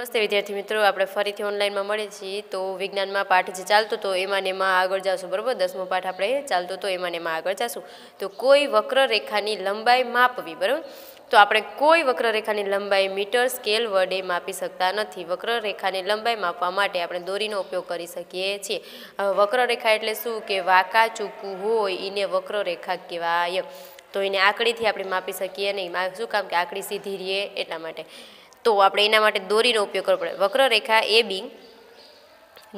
નમસ્તે વિદ્યાર્થી મિત્રો આપણે ફરીથી ઓનલાઈનમાં મળે છીએ તો વિજ્ઞાનમાં પાઠ જે ચાલતો હતો એમાં એમાં આગળ જશું બરાબર દસમો પાઠ આપણે ચાલતો હતો એમાં એમાં આગળ જશું તો કોઈ વક્રરેખાની લંબાઈ માપવી બરાબર તો આપણે કોઈ વક્રરેખાની લંબાઈ મીટર સ્કેલ વડે માપી શકતા નથી વક્રરેખાની લંબાઈ માપવા માટે આપણે દોરીનો ઉપયોગ કરી શકીએ છીએ હવે વક્રરેખા એટલે શું કે વાંકા ચૂકવું હોય એને વક્રરેખા કહેવાય તો એને આંકડીથી આપણે માપી શકીએ નહીં શું કામ કે આંકડી સીધી રહીએ એટલા માટે તો આપણે એના માટે દોરીનો ઉપયોગ કરવો પડે વક્રરેખા એ બી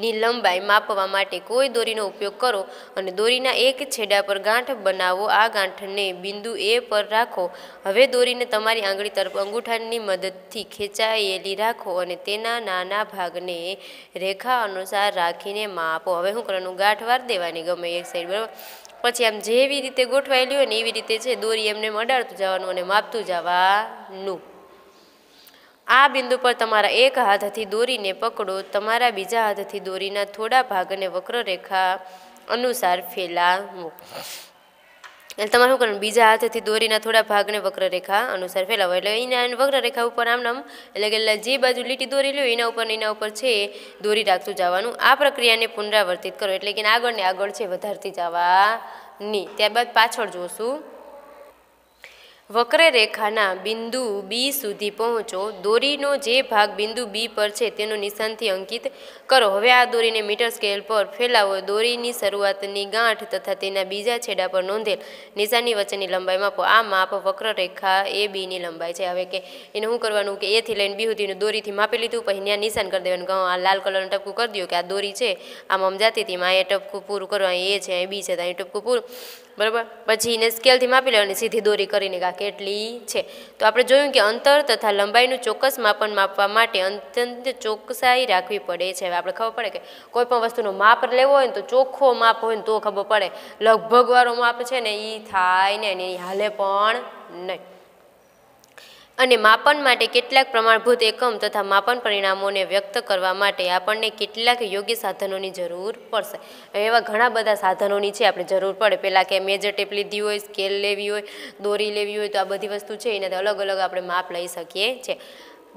ની લંબાઈ માપવા માટે કોઈ દોરીનો ઉપયોગ કરો અને દોરીના એક છેડા પર ગાંઠ બનાવો આ ગાંઠને બિંદુ એ પર રાખો હવે દોરીને તમારી આંગળી તરફ અંગૂઠાની મદદથી ખેંચાયેલી રાખો અને તેના નાના ભાગને રેખા અનુસાર રાખીને માપો હવે શું કરવાનું ગાંઠ વાર દેવાની ગમે એક સાઈડ બરાબર પછી આમ જેવી રીતે ગોઠવાયેલી હોય ને એવી રીતે છે દોરી એમને મડાડતું જવાનું અને માપતું જવાનું આ બિંદુ પર તમારા એક હાથથી દોરીને પકડો તમારા બીજા હાથથી દોરીના થોડા ભાગને વક્રરેખા અનુસાર ફેલાવો એટલે તમારે શું કરવાનું બીજા હાથથી દોરીના થોડા ભાગને વક્રરેખા અનુસાર ફેલાવો એટલે એના વક્રરેખા ઉપર આમ નામ એટલે કે જે બાજુ લીટી દોરી લ્યો એના ઉપર એના ઉપર છે દોરી રાખતું જવાનું આ પ્રક્રિયાને પુનરાવર્તિત કરો એટલે કે આગળને આગળ છે વધારતી જવાની ત્યારબાદ પાછળ જોશું વક્રરેખાના બિંદુ બી સુધી પહોંચો દોરીનો જે ભાગ બિંદુ બી પર છે તેનું નિશાનથી અંકિત કરો હવે આ દોરીને મીટર સ્કેલ પર ફેલાવો દોરીની શરૂઆતની ગાંઠ તથા તેના બીજા છેડા પર નોંધેલ નિશાની વચ્ચેની લંબાઈ માપો આ માપ વક્રરેખા એ બીની લંબાઈ છે હવે કે એને શું કરવાનું કે એથી લઈને બી સુધીનું દોરીથી માપી લીધું પછી ત્યાં નિશાન કરી દેવાનું આ લાલ કલરનું ટપકું કરી દો કે આ દોરી છે આમ આમ હતી આ એ ટપકું પૂરું કરો એ છે અહીં બી છે અહીં ટપકું પૂરું બરાબર પછી એને સ્કેલથી માપી લેવાની સીધી દોરી કરીને ઊર્જા કેટલી છે તો આપણે જોયું કે અંતર તથા લંબાઈનું ચોક્કસ માપન માપવા માટે અત્યંત ચોકસાઈ રાખવી પડે છે હવે આપણે ખબર પડે કે કોઈ પણ વસ્તુનું માપ લેવો હોય ને તો ચોખ્ખો માપ હોય ને તો ખબર પડે લગભગ વાળો માપ છે ને એ થાય ને એ હાલે પણ નહીં અને માપન માટે કેટલાક પ્રમાણભૂત એકમ તથા માપન પરિણામોને વ્યક્ત કરવા માટે આપણને કેટલાક યોગ્ય સાધનોની જરૂર પડશે એવા ઘણા બધા સાધનોની છે આપણે જરૂર પડે પહેલાં કે મેજર ટેપ લીધી હોય સ્કેલ લેવી હોય દોરી લેવી હોય તો આ બધી વસ્તુ છે એનાથી અલગ અલગ આપણે માપ લઈ શકીએ છીએ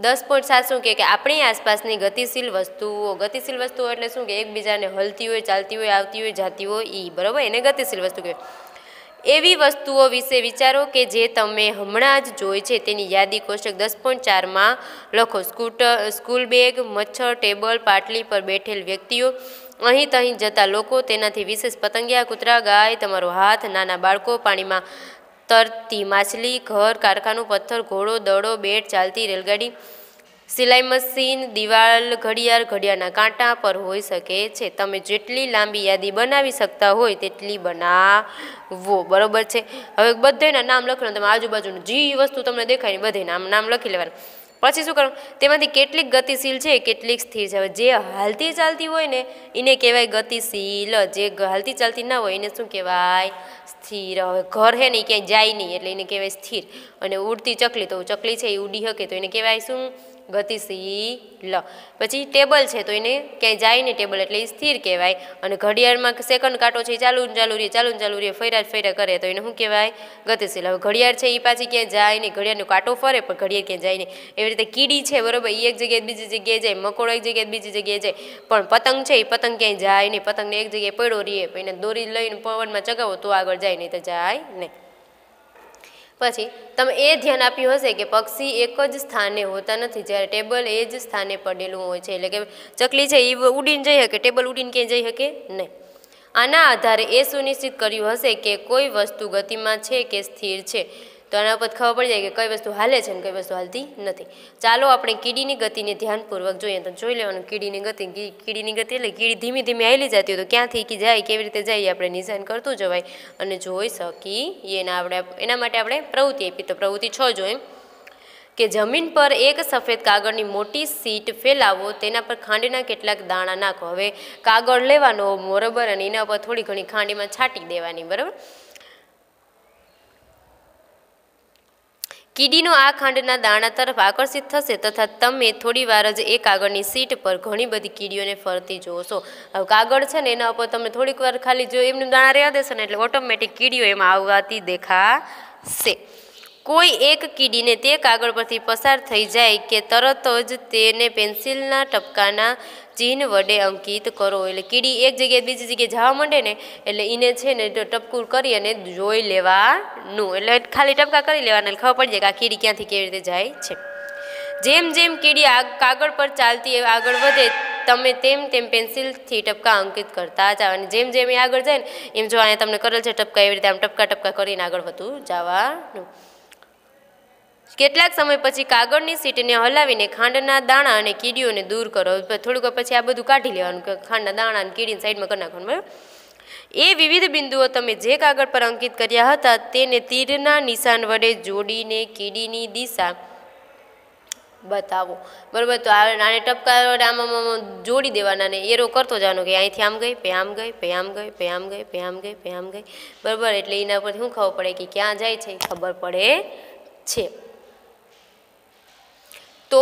દસ પોઈન્ટ સાત શું કે આપણી આસપાસની ગતિશીલ વસ્તુઓ ગતિશીલ વસ્તુઓ એટલે શું કે એકબીજાને હલતી હોય ચાલતી હોય આવતી હોય જાતી હોય એ બરાબર એને ગતિશીલ વસ્તુ કહેવાય એવી વસ્તુઓ વિશે વિચારો કે જે તમે હમણાં જ જોઈ છે તેની યાદી કોષક દસ પોઈન્ટ ચારમાં લખો સ્કૂટર સ્કૂલ બેગ મચ્છર ટેબલ પાટલી પર બેઠેલ વ્યક્તિઓ અહીં તહીં જતા લોકો તેનાથી વિશેષ પતંગિયા કૂતરા ગાય તમારો હાથ નાના બાળકો પાણીમાં તરતી માછલી ઘર કારખાનું પથ્થર ઘોડો દડો બેટ ચાલતી રેલગાડી સિલાઈ મશીન દિવાલ ઘડિયાળ ઘડિયાળના કાંટા પર હોઈ શકે છે તમે જેટલી લાંબી યાદી બનાવી શકતા હોય તેટલી બનાવો બરાબર છે હવે બધાના નામ લખવાનું તમે આજુબાજુનું જે વસ્તુ તમને દેખાય બધે નામ નામ લખી લેવાનું પછી શું કરવાનું તેમાંથી કેટલીક ગતિશીલ છે કેટલીક સ્થિર છે હવે જે હાલતી ચાલતી હોય ને એને કહેવાય ગતિશીલ જે હાલતી ચાલતી ના હોય એને શું કહેવાય સ્થિર હવે ઘર હે ને ક્યાંય જાય નહીં એટલે એને કહેવાય સ્થિર અને ઉડતી ચકલી તો ચકલી છે એ ઉડી શકે તો એને કહેવાય શું ગતિશીલ પછી ટેબલ છે તો એને ક્યાંય જાય નહીં ટેબલ એટલે એ સ્થિર કહેવાય અને ઘડિયાળમાં સેકન્ડ કાંટો છે એ ચાલુ ને ચાલુ રહે ચાલુ ને ચાલુ રહે ફેરા ફેરા કરે તો એને શું કહેવાય ગતિશીલ હવે ઘડિયાળ છે એ પાછી ક્યાંય જાય નહીં ઘડિયાળનો કાંટો ફરે પણ ઘડિયાળ ક્યાંય જાય નહીં એવી રીતે કીડી છે બરાબર એ એક જગ્યાએ બીજી જગ્યાએ જાય મકોડો એક જગ્યાએ બીજી જગ્યાએ જાય પણ પતંગ છે એ પતંગ ક્યાંય જાય નહીં પતંગને એક જગ્યાએ પડ્યો રહે એને દોરી લઈને પવનમાં ચગાવો તો આગળ જાય નહીં તો જાય નહીં પછી તમે એ ધ્યાન આપ્યું હશે કે પક્ષી એક જ સ્થાને હોતા નથી જ્યારે ટેબલ એ જ સ્થાને પડેલું હોય છે એટલે કે ચકલી છે એ ઉડીને જઈ શકે ટેબલ ઉડીને ક્યાંય જઈ શકે નહીં આના આધારે એ સુનિશ્ચિત કર્યું હશે કે કોઈ વસ્તુ ગતિમાં છે કે સ્થિર છે તો આના ઉપર ખબર પડી જાય કે કઈ વસ્તુ હાલે છે અને કઈ વસ્તુ હાલતી નથી ચાલો આપણે કીડીની ગતિને ધ્યાનપૂર્વક જોઈએ તો જોઈ લેવાનું કીડીની ગતિ કીડીની ગતિ એટલે કીડી ધીમે ધીમે હાલી જતી હોય તો ક્યાંથી કે જાય કેવી રીતે જાય આપણે નિશાન કરતું જવાય અને જોઈ શકીએ એના આપણે એના માટે આપણે પ્રવૃત્તિ આપી તો પ્રવૃત્તિ છ જોઈએ કે જમીન પર એક સફેદ કાગળની મોટી સીટ ફેલાવો તેના પર ખાંડના કેટલાક દાણા નાખો હવે કાગળ લેવાનો મોરબર અને એના પર થોડી ઘણી ખાંડીમાં છાંટી દેવાની બરાબર કીડીનો આ ખાંડના દાણા તરફ આકર્ષિત થશે તથા તમે થોડી વાર જ એ કાગળની સીટ પર ઘણી બધી કીડીઓને ફરતી જોશો હવે કાગળ છે ને એના ઉપર તમે થોડીક વાર ખાલી જો એમનું દાણા રહ્યા દેશો ને એટલે ઓટોમેટિક કીડીઓ એમાં આવવાતી દેખાશે કોઈ એક કીડીને તે કાગળ પરથી પસાર થઈ જાય કે તરત જ તેને પેન્સિલના ટપકાના ચિહ્ન વડે અંકિત કરો એટલે કીડી એક જગ્યાએ બીજી જગ્યાએ જવા માંડે ને એટલે એને છે ને ટપકું કરી અને જોઈ લેવાનું એટલે ખાલી ટપકા કરી લેવાના ખબર પડી જાય કે આ કીડી ક્યાંથી કેવી રીતે જાય છે જેમ જેમ કીડી કાગળ પર ચાલતી આગળ વધે તમે તેમ તેમ પેન્સિલથી ટપકા અંકિત કરતા જાઓ અને જેમ જેમ એ આગળ જાય ને એમ જો અહીંયા તમને કરેલ છે ટપકા એવી રીતે આમ ટપકા ટપકા કરીને આગળ વધતું જવાનું કેટલાક સમય પછી કાગળની સીટીને હલાવીને ખાંડના દાણા અને કીડીઓને દૂર કરો થોડુંક પછી આ બધું કાઢી લેવાનું ખાંડના દાણા અને કીડીને સાઈડમાં કરી નાખવાનું એ વિવિધ બિંદુઓ તમે જે કાગળ પર અંકિત કર્યા હતા તેને તીરના નિશાન વડે જોડીને કીડીની દિશા બતાવો બરાબર તો આને ટપકા આમાં જોડી દેવાના ને એરો કરતો જવાનો કે અહીંથી આમ ગઈ પે આમ ગઈ પે આમ ગઈ પે આમ ગઈ પે આમ ગઈ પે આમ ગઈ બરાબર એટલે એના પરથી શું ખબર પડે કે ક્યાં જાય છે ખબર પડે છે તો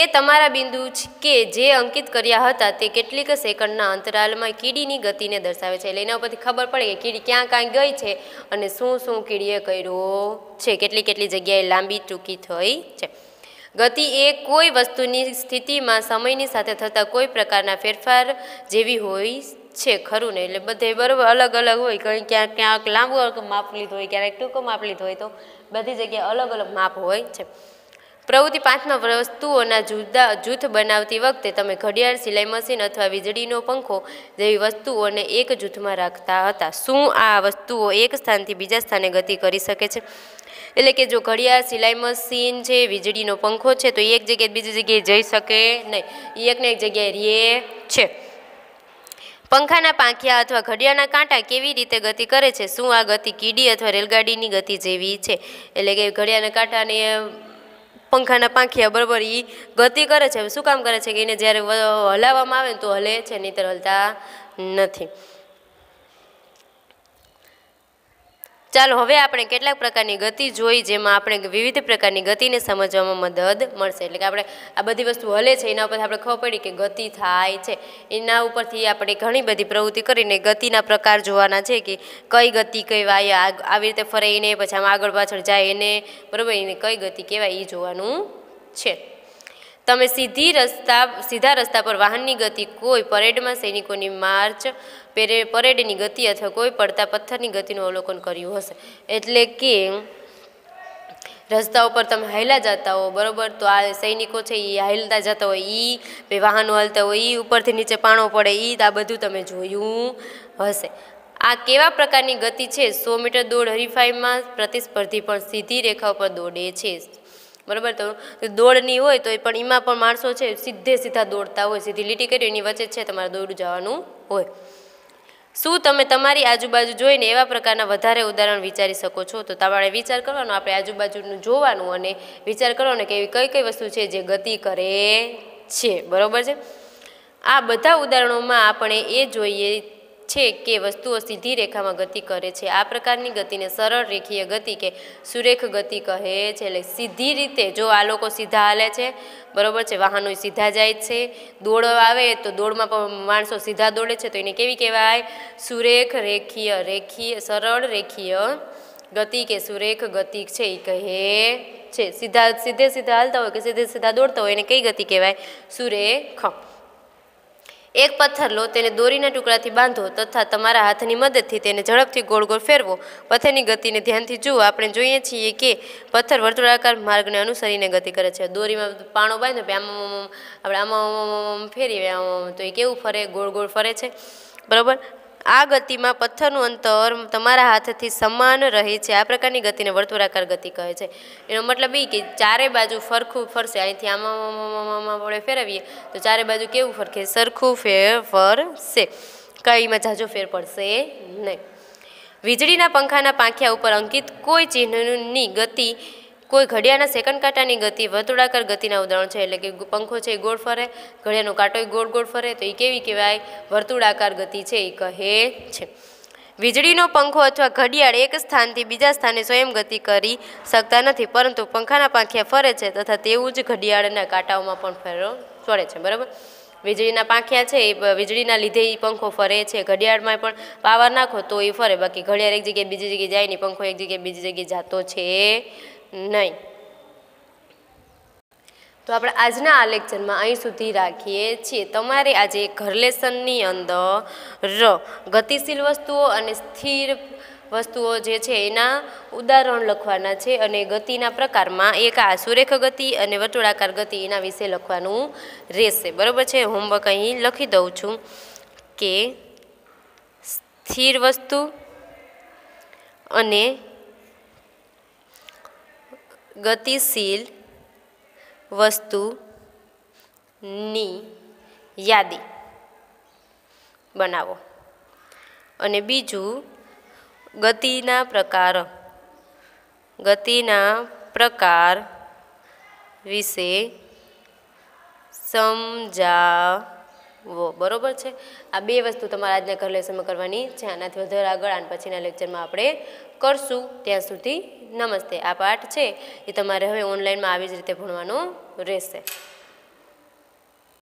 એ તમારા બિંદુ કે જે અંકિત કર્યા હતા તે કેટલીક સેકન્ડના અંતરાલમાં કીડીની ગતિને દર્શાવે છે એટલે એના ઉપરથી ખબર પડે કે કીડી ક્યાં ક્યાં ગઈ છે અને શું શું કીડીએ કર્યું છે કેટલી કેટલી જગ્યાએ લાંબી ટૂંકી થઈ છે ગતિ એ કોઈ વસ્તુની સ્થિતિમાં સમયની સાથે થતા કોઈ પ્રકારના ફેરફાર જેવી હોય છે ખરું ને એટલે બધે બરાબર અલગ અલગ હોય કંઈ ક્યાંક ક્યાંક લાંબુ માપ લીધું હોય ક્યારેક ટૂંકો માપ લીધું હોય તો બધી જગ્યાએ અલગ અલગ માપ હોય છે પ્રવૃત્તિ પાંચમાં વસ્તુઓના જુદા જૂથ બનાવતી વખતે તમે ઘડિયાળ સિલાઈ મશીન અથવા વીજળીનો પંખો જેવી વસ્તુઓને એક જૂથમાં રાખતા હતા શું આ વસ્તુઓ એક સ્થાનથી બીજા સ્થાને ગતિ કરી શકે છે એટલે કે જો ઘડિયાળ સિલાઈ મશીન છે વીજળીનો પંખો છે તો એક જગ્યાએ બીજી જગ્યાએ જઈ શકે નહીં એકને એક જગ્યાએ રે છે પંખાના પાંખિયા અથવા ઘડિયાળના કાંટા કેવી રીતે ગતિ કરે છે શું આ ગતિ કીડી અથવા રેલગાડીની ગતિ જેવી છે એટલે કે ઘડિયાળના કાંટાને પંખાના પાંખિયા બરાબર એ ગતિ કરે છે શું કામ કરે છે કે એને જ્યારે હલાવવામાં આવે ને તો હલે છે નહીતર હલતા નથી ચાલો હવે આપણે કેટલાક પ્રકારની ગતિ જોઈ જેમાં આપણે વિવિધ પ્રકારની ગતિને સમજવામાં મદદ મળશે એટલે કે આપણે આ બધી વસ્તુ હલે છે એના ઉપરથી આપણે ખબર પડી કે ગતિ થાય છે એના ઉપરથી આપણે ઘણી બધી પ્રવૃત્તિ કરીને ગતિના પ્રકાર જોવાના છે કે કઈ ગતિ કહેવાય આવી રીતે ફરે એને પછી આમ આગળ પાછળ જાય એને બરાબર એને કઈ ગતિ કહેવાય એ જોવાનું છે તમે સીધી રસ્તા સીધા રસ્તા પર વાહનની ગતિ કોઈ પરેડમાં સૈનિકોની માર્ચ પેરે પરેડની ગતિ અથવા કોઈ પડતા પથ્થરની ગતિનું અવલોકન કર્યું હશે એટલે કે રસ્તા ઉપર તમે હાયલા જતા હો બરાબર તો આ સૈનિકો છે એ હાલતા જતા હોય એ બે વાહનો હાલતા હોય એ ઉપરથી નીચે પાણો પડે એ આ બધું તમે જોયું હશે આ કેવા પ્રકારની ગતિ છે સો મીટર દોડ હરીફાઈમાં પ્રતિસ્પર્ધી પણ સીધી રેખા ઉપર દોડે છે બરાબર તો દોડની હોય તો એ પણ એમાં પણ માણસો છે સીધે સીધા દોડતા હોય સીધી લીટી કરી એની વચ્ચે છે તમારે દોડું જવાનું હોય શું તમે તમારી આજુબાજુ જોઈને એવા પ્રકારના વધારે ઉદાહરણ વિચારી શકો છો તો તમારે વિચાર કરવાનો આપણે આજુબાજુનું જોવાનું અને વિચાર કરવાનો કે એવી કઈ કઈ વસ્તુ છે જે ગતિ કરે છે બરાબર છે આ બધા ઉદાહરણોમાં આપણે એ જોઈએ છે કે વસ્તુઓ સીધી રેખામાં ગતિ કરે છે આ પ્રકારની ગતિને સરળ રેખીય ગતિ કે સુરેખ ગતિ કહે છે એટલે સીધી રીતે જો આ લોકો સીધા હાલે છે બરાબર છે વાહનો સીધા જાય છે દોડ આવે તો દોડમાં પણ માણસો સીધા દોડે છે તો એને કેવી કહેવાય સુરેખ રેખીય રેખીય સરળ રેખીય ગતિ કે સુરેખ ગતિ છે એ કહે છે સીધા સીધે સીધા હાલતા હોય કે સીધે સીધા દોડતા હોય એને કઈ ગતિ કહેવાય સુરેખ એક પથ્થર લો તેને દોરીના ટુકડાથી બાંધો તથા તમારા હાથની મદદથી તેને ઝડપથી ગોળ ગોળ ફેરવો પથ્થરની ગતિને ધ્યાનથી જુઓ આપણે જોઈએ છીએ કે પથ્થર વર્તુળાકાર માર્ગને અનુસરીને ગતિ કરે છે દોરીમાં પાણો બાંધો આમ આપણે આમાં ફેરીએ તો એ કેવું ફરે ગોળ ગોળ ફરે છે બરાબર આ ગતિમાં પથ્થરનું અંતર તમારા હાથથી સમાન રહે છે આ પ્રકારની ગતિને વર્તુળાકાર ગતિ કહે છે એનો મતલબ એ કે ચારે બાજુ ફરખું ફરશે અહીંથી આમાં આમાં આપણે ફેરવીએ તો ચારે બાજુ કેવું ફરખે સરખું ફેર ફરશે કઈમાં જાજો ફેર પડશે નહીં વીજળીના પંખાના પાંખિયા ઉપર અંકિત કોઈ ચિહ્નની ગતિ કોઈ ઘડિયાળના સેકન્ડ કાંટાની ગતિ વર્તુળાકાર ગતિના ઉદાહરણ છે એટલે કે પંખો છે એ ગોળ ફરે ઘડિયાળનો કાંટો એ ગોળ ગોળ ફરે તો એ કેવી કહેવાય વર્તુળાકાર ગતિ છે એ કહે છે વીજળીનો પંખો અથવા ઘડિયાળ એક સ્થાનથી બીજા સ્થાને સ્વયં ગતિ કરી શકતા નથી પરંતુ પંખાના પાંખિયા ફરે છે તથા તેવું જ ઘડિયાળના કાંટાઓમાં પણ ફેરો ફરે છે બરાબર વીજળીના પાંખિયા છે એ વીજળીના લીધે એ પંખો ફરે છે ઘડિયાળમાં પણ પાવર નાખો તો એ ફરે બાકી ઘડિયાળ એક જગ્યાએ બીજી જગ્યાએ જાય નહીં પંખો એક જગ્યાએ બીજી જગ્યાએ જતો છે નહીં તો આપણે આજના આ લેક્ચરમાં અહીં સુધી રાખીએ છીએ તમારે આજે ઘર ઘરલેસનની અંદર ગતિશીલ વસ્તુઓ અને સ્થિર વસ્તુઓ જે છે એના ઉદાહરણ લખવાના છે અને ગતિના પ્રકારમાં એક આ સુરેખ ગતિ અને વટોળાકાર ગતિ એના વિશે લખવાનું રહેશે બરાબર છે હોમવર્ક અહીં લખી દઉં છું કે સ્થિર વસ્તુ અને ગતિશીલ વસ્તુની યાદી બનાવો અને બીજું ગતિના પ્રકાર ગતિના પ્રકાર વિશે સમજાવો બરાબર છે આ બે વસ્તુ તમારા આજના ઘર લેસનમાં કરવાની છે આનાથી વધારે આગળ અને પછીના લેક્ચરમાં આપણે કરશું ત્યાં સુધી નમસ્તે આ પાઠ છે એ તમારે હવે ઓનલાઈનમાં આવી જ રીતે ભણવાનું રહેશે